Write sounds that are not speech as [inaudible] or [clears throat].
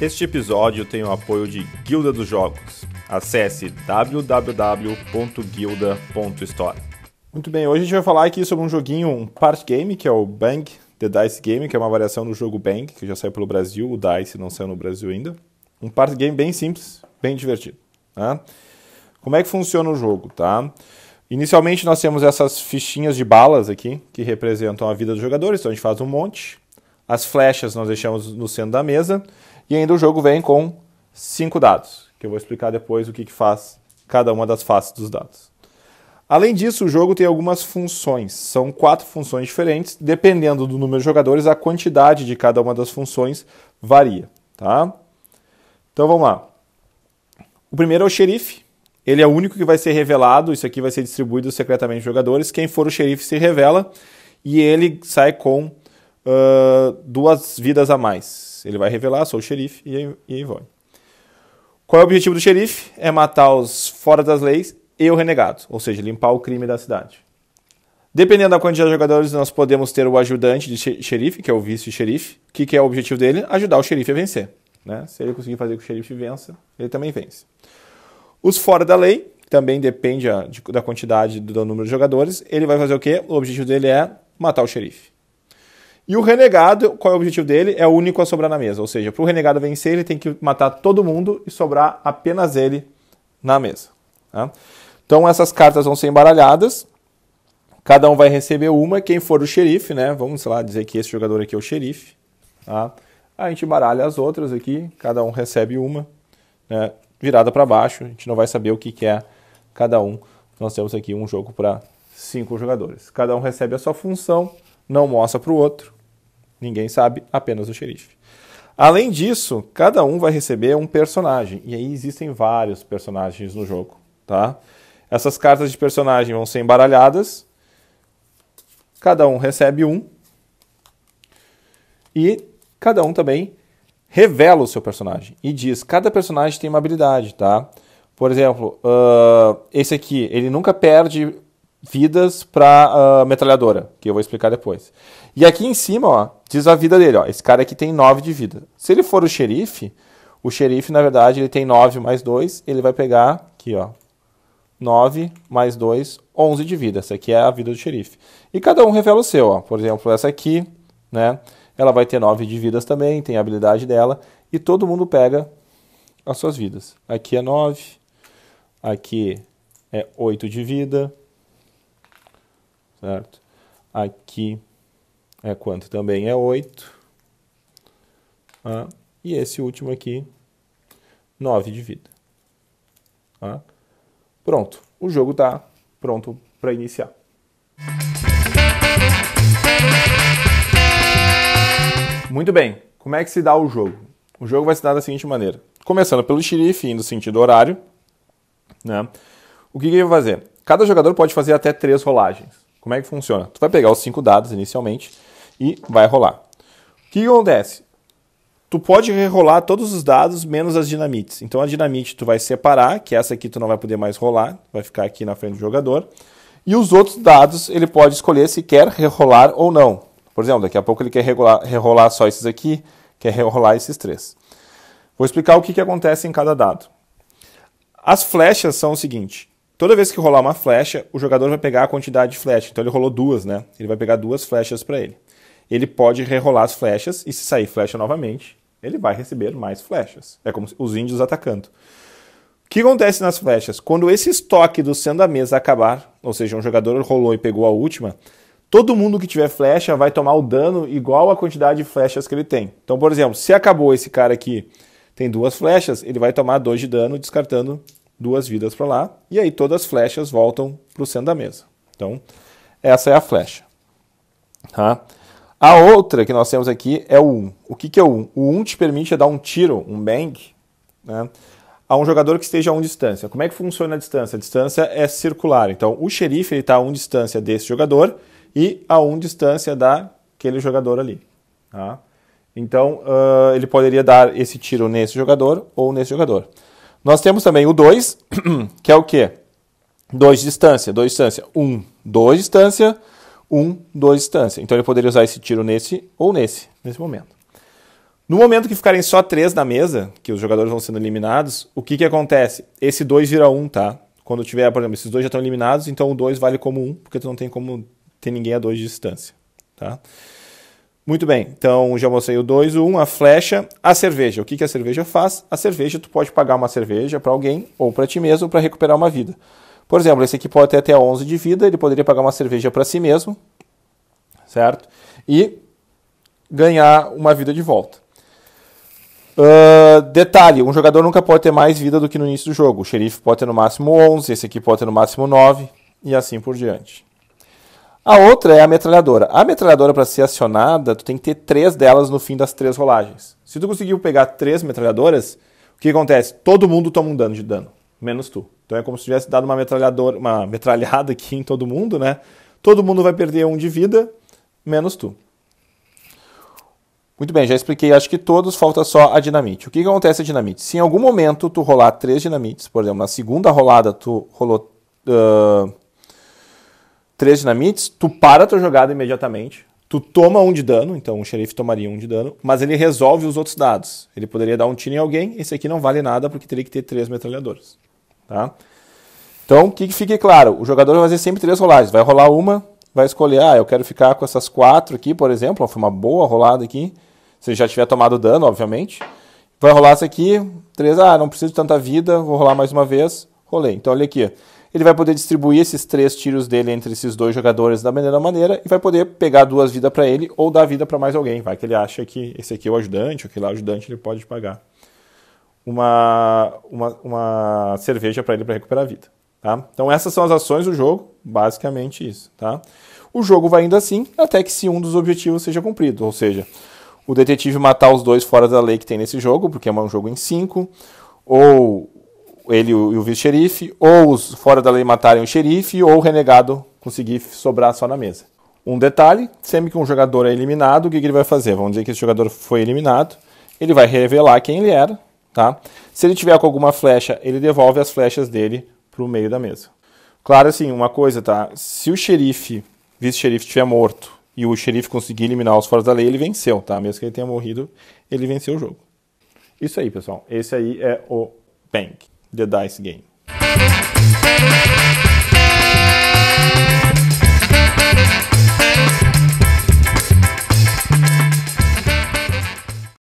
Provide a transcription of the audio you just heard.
Este episódio tem o apoio de Guilda dos Jogos. Acesse www.guilda.store. Muito bem, hoje a gente vai falar aqui sobre um joguinho, um party game, que é o Bang The Dice Game, que é uma variação do jogo Bang, que já saiu pelo Brasil, o Dice não saiu no Brasil ainda. Um party game bem simples, bem divertido. Né? Como é que funciona o jogo, tá? Inicialmente nós temos essas fichinhas de balas aqui, que representam a vida dos jogadores, então a gente faz um monte. As flechas nós deixamos no centro da mesa. E ainda o jogo vem com cinco dados, que eu vou explicar depois o que, que faz cada uma das faces dos dados. Além disso, o jogo tem algumas funções. São quatro funções diferentes. Dependendo do número de jogadores, a quantidade de cada uma das funções varia. Tá? Então vamos lá. O primeiro é o xerife. Ele é o único que vai ser revelado. Isso aqui vai ser distribuído secretamente aos jogadores. Quem for o xerife se revela e ele sai com uh, duas vidas a mais. Ele vai revelar, sou o xerife, e, e aí Qual é o objetivo do xerife? É matar os fora das leis e o renegado, ou seja, limpar o crime da cidade. Dependendo da quantidade de jogadores, nós podemos ter o ajudante de xerife, que é o vice-xerife. O que, que é o objetivo dele? Ajudar o xerife a vencer. Né? Se ele conseguir fazer com que o xerife vença, ele também vence. Os fora da lei, também depende da quantidade do, número de jogadores, ele vai fazer o quê? O objetivo dele é matar o xerife. E o renegado, qual é o objetivo dele? É o único a sobrar na mesa. Ou seja, para o renegado vencer, ele tem que matar todo mundo e sobrar apenas ele na mesa. Tá? Então essas cartas vão ser embaralhadas. Cada um vai receber uma. Quem for o xerife, né? Vamos lá dizer que esse jogador aqui é o xerife. Tá? A gente embaralha as outras aqui. Cada um recebe uma, né? virada para baixo. A gente não vai saber o que, que é cada um. Nós temos aqui um jogo para cinco jogadores. Cada um recebe a sua função, não mostra para o outro Ninguém sabe, apenas o xerife. Além disso, cada um vai receber um personagem. E aí existem vários personagens no jogo, tá? Essas cartas de personagem vão ser embaralhadas. Cada um recebe um. E cada um também revela o seu personagem. E diz, cada personagem tem uma habilidade, tá? Por exemplo, uh, esse aqui, ele nunca perde vidas para uh, ah, metralhadora, que eu vou explicar depois. E aqui em cima, ó, diz a vida dele, ó. Esse cara aqui tem 9 de vida. Se ele for o xerife, o xerife, na verdade, ele tem 9 mais 2, ele vai pegar aqui, ó. 9 mais 2, 11 de vida. Essa aqui é a vida do xerife. E cada um revela o seu, ó. Por exemplo, essa aqui, né? Ela vai ter 9 de vidas também, tem a habilidade dela, e todo mundo pega as suas vidas. Aqui é 9, aqui é 8 de vida, certo? Aqui é quanto também é 8. Tá? Ah, e esse último aqui, 9 de vida. Tá? Pronto, o jogo está pronto para iniciar. Muito bem, como é que se dá o jogo? O jogo vai se dar da seguinte maneira. Começando pelo xerife, indo sentido horário, né? o que, que ele vai fazer? Cada jogador pode fazer até três rolagens. Como é que funciona? Tu vai pegar os cinco dados inicialmente e vai rolar. O que acontece? Tu pode rerolar todos os dados menos as dinamites. Então a dinamite tu vai separar, que essa aqui tu não vai poder mais rolar, vai ficar aqui na frente do jogador. E os outros dados ele pode escolher se quer rerolar ou não. Por exemplo, daqui a pouco ele quer rerolar só esses aqui, quer rerolar esses três. Vou explicar o que, que acontece em cada dado. As flechas são o seguinte: Toda vez que rolar uma flecha, o jogador vai pegar a quantidade de flecha. Então ele rolou duas, né? Ele vai pegar duas flechas para ele. Ele pode rerolar as flechas e se sair flecha novamente, ele vai receber mais flechas. É como os índios atacando. O que acontece nas flechas? Quando esse estoque do sendo da mesa acabar, ou seja, um jogador rolou e pegou a última, todo mundo que tiver flecha vai tomar o dano igual à quantidade de flechas que ele tem. Então, por exemplo, se acabou esse cara aqui, tem duas flechas, ele vai tomar dois de dano descartando duas vidas para lá, e aí todas as flechas voltam para o centro da mesa. Então, essa é a flecha. Tá? A outra que nós temos aqui é o 1. O que, que é o 1? O 1 te permite dar um tiro, um bang, né, a um jogador que esteja a uma distância. Como é que funciona a distância? A distância é circular. Então, o xerife está a uma distância desse jogador e a uma distância daquele jogador ali. Tá? Então, uh, ele poderia dar esse tiro nesse jogador ou nesse jogador. Nós temos também o 2, [clears throat] que é o quê? 2 distância, 2 distância, 1, 2 distância, 1, 2 distância. Então ele poderia usar esse tiro nesse ou nesse, nesse momento. No momento que ficarem só 3 na mesa, que os jogadores vão sendo eliminados, o que, que acontece? Esse 2 vira 1, um, tá? Quando tiver, por exemplo, esses dois já estão eliminados, então o 2 vale como 1, um, porque tu não tem como ter ninguém a 2 de distância, tá? Muito bem, então já mostrei o 2, o 1, um, a flecha, a cerveja. O que, que a cerveja faz? A cerveja, tu pode pagar uma cerveja para alguém, ou para ti mesmo, para recuperar uma vida. Por exemplo, esse aqui pode ter até 11 de vida, ele poderia pagar uma cerveja para si mesmo, certo? E ganhar uma vida de volta. Uh, detalhe, um jogador nunca pode ter mais vida do que no início do jogo. O xerife pode ter no máximo 11, esse aqui pode ter no máximo 9, e assim por diante. A outra é a metralhadora. A metralhadora, para ser acionada, tu tem que ter três delas no fim das três rolagens. Se tu conseguiu pegar três metralhadoras, o que acontece? Todo mundo toma um dano de dano, menos tu. Então é como se tivesse dado uma metralhadora, uma metralhada aqui em todo mundo, né? Todo mundo vai perder um de vida, menos tu. Muito bem, já expliquei, acho que todos, falta só a dinamite. O que, que acontece a dinamite? Se em algum momento tu rolar três dinamites, por exemplo, na segunda rolada tu rolou. Uh, três dinamites, tu para a tua jogada imediatamente, tu toma um de dano, então o xerife tomaria um de dano, mas ele resolve os outros dados. Ele poderia dar um tiro em alguém, esse aqui não vale nada porque teria que ter três metralhadoras. Tá? Então, o que, que fique claro? O jogador vai fazer sempre três rolagens. Vai rolar uma, vai escolher, ah, eu quero ficar com essas quatro aqui, por exemplo, foi uma boa rolada aqui, se já tiver tomado dano, obviamente. Vai rolar essa aqui, três, ah, não preciso de tanta vida, vou rolar mais uma vez, rolei. Então, olha aqui, ele vai poder distribuir esses três tiros dele entre esses dois jogadores da melhor maneira e vai poder pegar duas vidas para ele ou dar vida para mais alguém. Vai que ele acha que esse aqui é o ajudante, aquele lá ajudante, ele pode pagar uma, uma, uma cerveja para ele para recuperar a vida. Tá? Então essas são as ações do jogo, basicamente isso. Tá? O jogo vai indo assim até que se um dos objetivos seja cumprido, ou seja, o detetive matar os dois fora da lei que tem nesse jogo, porque é um jogo em cinco, ou ele e o vice-xerife, ou os fora da lei matarem o xerife, ou o renegado conseguir sobrar só na mesa. Um detalhe, sempre que um jogador é eliminado, o que, que ele vai fazer? Vamos dizer que esse jogador foi eliminado, ele vai revelar quem ele era, tá? Se ele tiver com alguma flecha, ele devolve as flechas dele para o meio da mesa. Claro, assim, uma coisa, tá? Se o xerife, vice-xerife, estiver morto e o xerife conseguir eliminar os fora da lei, ele venceu, tá? Mesmo que ele tenha morrido, ele venceu o jogo. Isso aí, pessoal. Esse aí é o bank. The Dice Game.